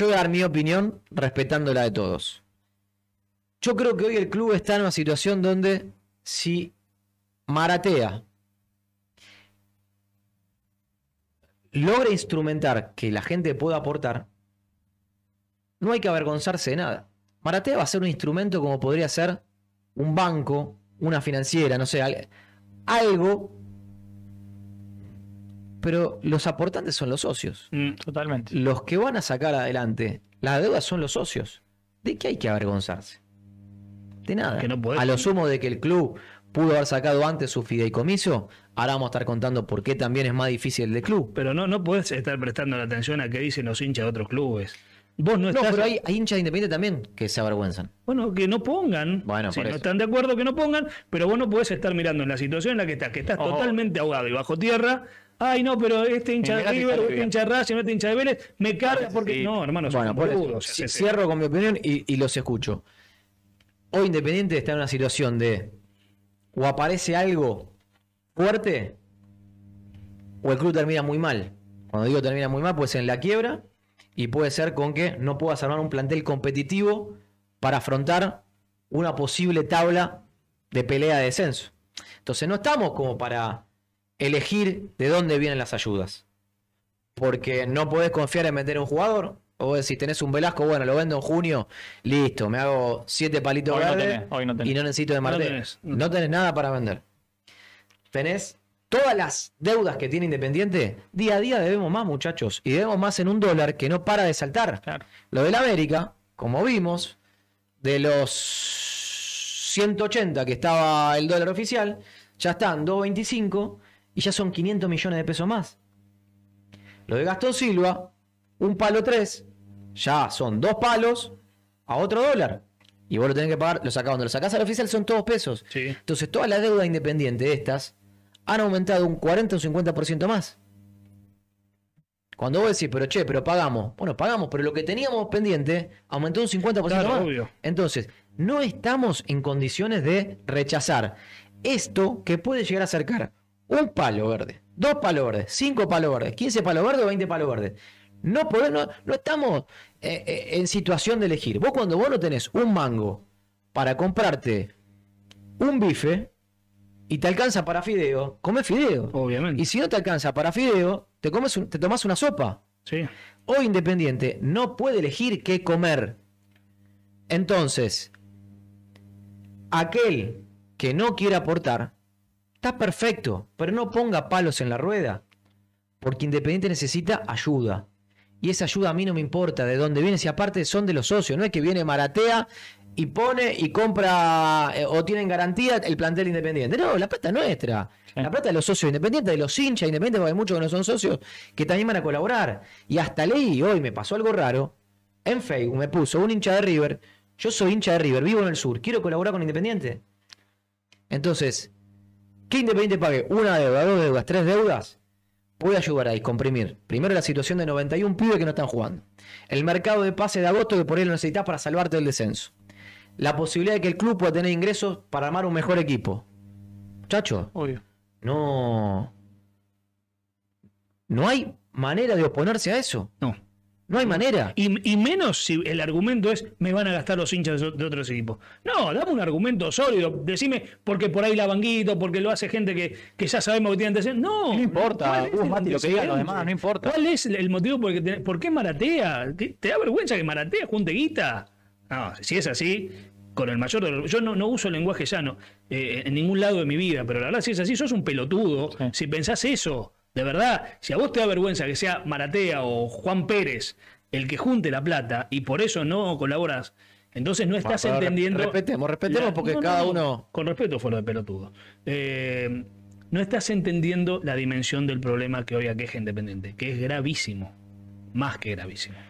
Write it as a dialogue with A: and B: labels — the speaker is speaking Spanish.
A: Yo voy a dar mi opinión respetando la de todos. Yo creo que hoy el club está en una situación donde si Maratea logra instrumentar que la gente pueda aportar, no hay que avergonzarse de nada. Maratea va a ser un instrumento como podría ser un banco, una financiera, no sé, algo pero los aportantes son los socios. Mm, totalmente. Los que van a sacar adelante las deudas son los socios. ¿De qué hay que avergonzarse? De nada. a lo sumo de que el club pudo haber sacado antes su fideicomiso, ahora vamos a estar contando por qué también es más difícil el de club.
B: Pero no, no puedes estar prestando la atención a qué dicen los hinchas de otros clubes. Vos no, estás... pero hay, hinchas independientes también que se avergüenzan. Bueno, que no pongan. Bueno, si no están de acuerdo, que no pongan, pero vos no podés estar mirando en la situación en la que estás, que estás totalmente ahogado y bajo tierra, ay no, pero este hincha de River, este hincha de Racing, este hincha de Vélez, me carga
A: ah, porque... No, hermano, bueno, cierro con mi opinión y, los escucho. Hoy Independiente está en una situación de o aparece algo fuerte o el club termina muy mal. Cuando digo termina muy mal, pues en la quiebra y puede ser con que no puedas armar un plantel competitivo para afrontar una posible tabla de pelea de descenso. Entonces no estamos como para elegir de dónde vienen las ayudas. Porque no podés confiar en meter un jugador. O si tenés un Velasco, bueno, lo vendo en junio, listo, me hago siete palitos verdes y no necesito de martes. No tenés, nada para vender. Tenés todas las deudas que tiene Independiente, día a día debemos más, muchachos. Y debemos más en un dólar que no para de saltar. Lo del América, como vimos, de los 180 que estaba el dólar oficial, ya están 225 y ya son 500 millones de pesos más. Lo de Gastón Silva, un palo 3, ya son dos palos a otro dólar. Y vos lo tenés que pagar, lo sacás. Cuando lo sacás al oficial son todos pesos. Entonces, toda la deuda independiente de estas han aumentado un 40 o 50% más. Cuando vos decís, pero che, pero pagamos. Bueno, pagamos, pero lo que teníamos pendiente aumentó un 50% más. Entonces, no estamos en condiciones de rechazar esto que puede llegar a acercar un palo verde, dos palos verdes, cinco palos verdes, 15 palos verdes o 20 palos verdes. No, no, estamos eh, eh, en situación de elegir. Vos cuando vos no tenés un mango para comprarte un bife y te alcanza para fideo, comes fideo. Obviamente. Y si no te alcanza para fideo, te, comes te tomás una sopa. Sí. O Independiente no puede elegir qué comer. Entonces, aquel que no quiere aportar Está perfecto, pero no ponga palos en la rueda, porque Independiente necesita ayuda. Y esa ayuda a mí no me importa de dónde viene, si aparte son de los socios, no es que viene Maratea y pone y compra eh, o tienen garantía el plantel independiente. No, la plata es nuestra. La plata de los socios independientes, de los hinchas independientes, porque hay muchos que no son socios, que también van a colaborar. Y hasta leí, hoy me pasó algo raro, en Facebook me puso un hincha de River, yo soy hincha de River, vivo en el sur, quiero colaborar con Independiente. Entonces, que Independiente pague una deuda, dos deudas, tres deudas, puede ayudar a descomprimir primero la situación de 91 pibes que no están jugando, el mercado de pase de agosto que por ahí lo necesitas para salvarte del descenso, la posibilidad de que el club pueda tener ingresos para armar un mejor equipo. Chacho, Obvio. no. No hay manera de oponerse a eso. No. No
B: hay mm. manera. Y, menos si el argumento es me van a gastar los hinchas de, otros equipos. No, dame un argumento sólido. Decime porque por ahí la banguito, porque lo hace gente que, que ya sabemos que tiene antecedentes. No. No importa. lo que digan los demás, no importa. ¿Cuál es el motivo por, por qué maratea? ¿Te, da vergüenza que maratea junteguita? No, si es así, con el mayor Yo no, uso lenguaje llano eh, en ningún lado de mi vida, pero la verdad, si es así, sos un pelotudo si pensás eso. De verdad, si a vos te da vergüenza que sea Maratea o Juan Pérez el que junte la plata y por eso no colaboras, entonces no estás entendiendo. Respetemos, respetemos porque cada uno. Con respeto, fue lo de pelotudo. Eh, no estás entendiendo la dimensión del problema que hoy aqueja Independiente, que es gravísimo, más que gravísimo.